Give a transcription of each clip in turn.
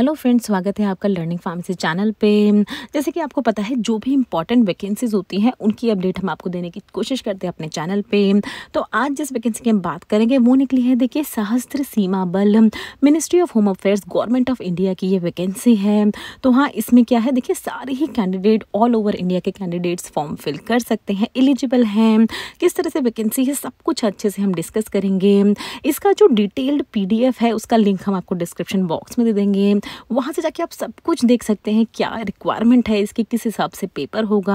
hello friends स्वागत है आपका लर्निंग फार्मेसी चैनल पे जैसे कि आपको पता है जो भी इंपॉर्टेंट वैकेंसीज होती हैं उनकी अपडेट हम आपको देने की कोशिश करते हैं अपने चैनल पे तो आज जिस वैकेंसी की हम बात करेंगे वो निकली है देखिए Sashastra Seema Bal ministry of home affairs government of India की ये वैकेंसी है तो हाँ इसमें क्या है देखिए सारे ही कैंडिडेट ऑल ओवर इंडिया के कैंडिडेट्स फॉर्म फिल कर सकते हैं एलिजिबल हैं किस तरह से वैकेंसी है सब कुछ अच्छे से हम डिस्कस करेंगे इसका जो डिटेल्ड पी है उसका लिंक हम आपको डिस्क्रिप्शन बॉक्स में दे देंगे वहाँ से जाके आप सब कुछ देख सकते हैं क्या रिक्वायरमेंट है इसकी किस हिसाब से पेपर होगा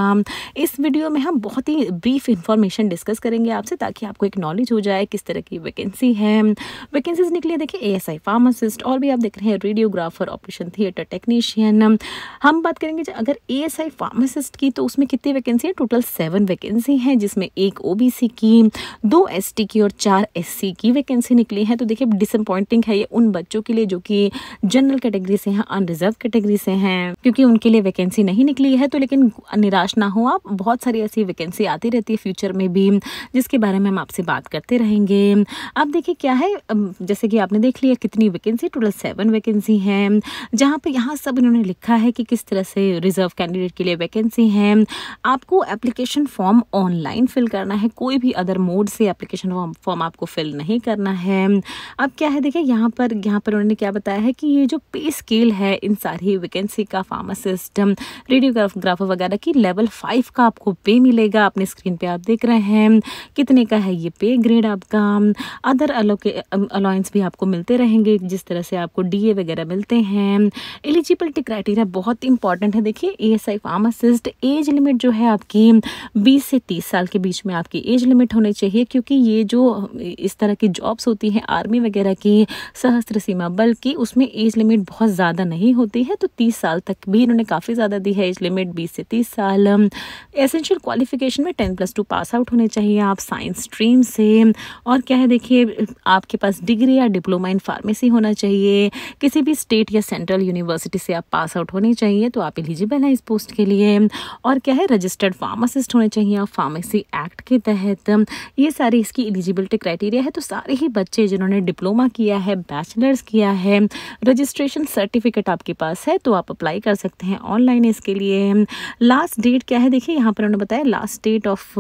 इस वीडियो में हम बहुत ही ब्रीफ इन्फॉर्मेशन डिस्कस करेंगे आपसे ताकि आपको एक नॉलेज हो जाए किस तरह की वैकेंसी है वैकेंसीज निकली है देखिए ए एस आई फार्मासिस्ट और भी आप देख रहे हैं रेडियोग्राफर ऑपरेशन थिएटर टेक्नीशियन हम बात करेंगे अगर ए एस आई फार्मासिस्ट की तो उसमें कितनी वैकेंसी है टोटल सेवन वैकेंसी हैं जिसमें एक ओ बी सी की दो एस टी की और चार एस सी की वैकेंसी निकली है तो देखिए डिसअपॉइंटिंग है ये उन बच्चों के लिए जो कि जनरल कैटेगरी कैटेगरी से हैं अनरिजर्व कैटेगरी से हैं क्योंकि उनके लिए वैकेंसी नहीं निकली है तो लेकिन निराश ना हो आप बहुत सारी ऐसी वैकेंसी आती रहती है फ्यूचर में भी जिसके बारे में हम आपसे बात करते रहेंगे आप देखिए क्या है जैसे कि आपने देख लिया कितनी वैकेंसी टोटल सेवन वैकेंसी है जहाँ पर यहाँ सब इन्होंने लिखा है कि किस तरह से रिजर्व कैंडिडेट के लिए वैकेंसी है आपको एप्लीकेशन फॉर्म ऑनलाइन फिल करना है कोई भी अदर मोड से एप्लीकेशन फॉर्म आपको फिल नहीं करना है अब क्या है देखिए यहाँ पर यहाँ पर उन्होंने क्या बताया है कि ये जो पे स्केल है इन सारी वैकेंसी का फार्मासिस्ट रेडियोग्राफर um, वगैरह की लेवल फाइव का आपको पे मिलेगा अपने स्क्रीन पे आप देख रहे हैं कितने का है ये पे ग्रेड आपका अदर अलोके अलाउंस भी आपको मिलते रहेंगे जिस तरह से आपको डी वगैरह मिलते हैं एलिजिबिलिटी क्राइटेरिया बहुत इंपॉर्टेंट है देखिए A S I pharmacist age limit जो है आपकी बीस से तीस साल के बीच में आपकी एज लिमिट होनी चाहिए क्योंकि ये जो इस तरह की जॉब्स होती हैं आर्मी वगैरह की सहस्त्र सीमा बल की उसमें एज लिमिट बहुत बहुत ज़्यादा नहीं होती है तो तीस साल तक भी इन्होंने काफ़ी ज़्यादा दी है एज लिमिट बीस से तीस साल एसेंशियल क्वालिफिकेशन में ten plus two pass out होने चाहिए आप साइंस स्ट्रीम से और क्या है देखिए आपके पास डिग्री या डिप्लोमा इन फार्मेसी होना चाहिए किसी भी स्टेट या सेंट्रल यूनिवर्सिटी से आप पास आउट होने चाहिए तो आप एलिजिबल हैं इस पोस्ट के लिए और क्या है रजिस्टर्ड फार्मासिस्ट होने चाहिए आप फार्मेसी एक्ट के तहत ये सारी इसकी एलिजिबिलिटी क्राइटेरिया है तो सारे ही बच्चे जिन्होंने डिप्लोमा किया है बैचलर्स किया है रजिस्ट्रेशन सर्टिफिकेट आपके पास है तो आप अप्लाई कर सकते हैं ऑनलाइन इसके लिए लास्ट डेट क्या है देखिए यहाँ पर उन्होंने बताया लास्ट डेट ऑफ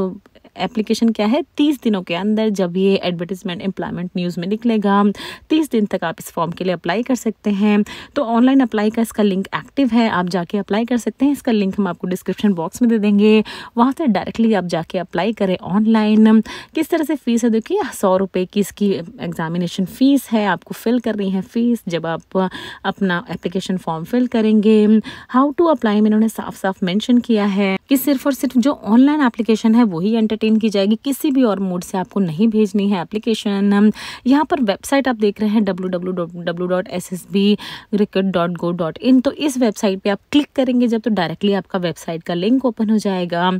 एप्लीकेशन क्या है तीस दिनों के अंदर जब ये एडवर्टीजमेंट एम्प्लॉयमेंट न्यूज़ में निकलेगा तीस दिन तक आप इस फॉर्म के लिए अप्लाई कर सकते हैं तो ऑनलाइन अप्लाई का इसका लिंक एक्टिव है आप जाके अप्लाई कर सकते हैं इसका लिंक हम आपको डिस्क्रिप्शन बॉक्स में दे देंगे वहाँ से डायरेक्टली आप जाके अप्लाई करें ऑनलाइन किस तरह से फ़ीस है देखिए सौ रुपये की इसकी एग्ज़ामिनेशन फ़ीस है आपको फिल करनी है फ़ीस जब आप अपना एप्लीकेशन फॉर्म फिल करेंगे हाउ टू अप्लाई में इन्होंने साफ साफ मैंशन किया है कि सिर्फ और सिर्फ जो ऑनलाइन एप्लीकेशन है वही एंटर अटेंड की जाएगी किसी भी और मोड से आपको नहीं भेजनी है एप्लीकेशन यहाँ पर वेबसाइट आप देख रहे हैं डब्ल्यू तो इस वेबसाइट पर आप क्लिक करेंगे जब तो डायरेक्टली आपका वेबसाइट का लिंक ओपन हो जाएगा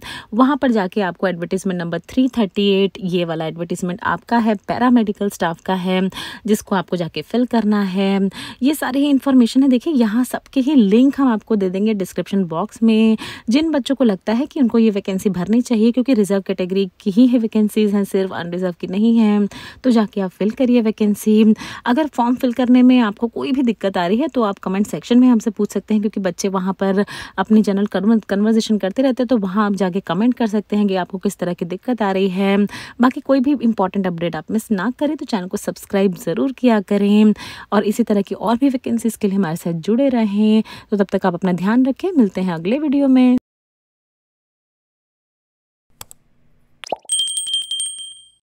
वहाँ पर जाके आपको advertisement number three thirty eight ये वाला एडवर्टीजमेंट आपका है पैरामेडिकल स्टाफ का है जिसको आपको जाके फिल करना है ये सारी इन्फॉर्मेशन है देखिए यहाँ सबके ही लिंक हम आपको दे देंगे डिस्क्रिप्शन बॉक्स में जिन बच्चों को लगता है कि उनको ये वैकेंसी भरनी चाहिए क्योंकि रिजर्व कैटेगरी कैटेगरी की ही है वैकेंसीज़ हैं सिर्फ अनरिज़र्व की नहीं है तो जाके आप फ़िल करिए वैकेंसी अगर फॉर्म फिल करने में आपको कोई भी दिक्कत आ रही है तो आप कमेंट सेक्शन में हमसे पूछ सकते हैं क्योंकि बच्चे वहाँ पर अपनी जनरल कन्वर्जेशन करते रहते हैं तो वहाँ आप जाके कमेंट कर सकते हैं कि आपको किस तरह की दिक्कत आ रही है बाकी कोई भी इंपॉर्टेंट अपडेट आप मिस ना करें तो चैनल को सब्सक्राइब ज़रूर किया करें और इसी तरह की और भी वैकेंसीज़ के लिए हमारे साथ जुड़े रहें तो तब तक आप अपना ध्यान रखें मिलते हैं अगले वीडियो में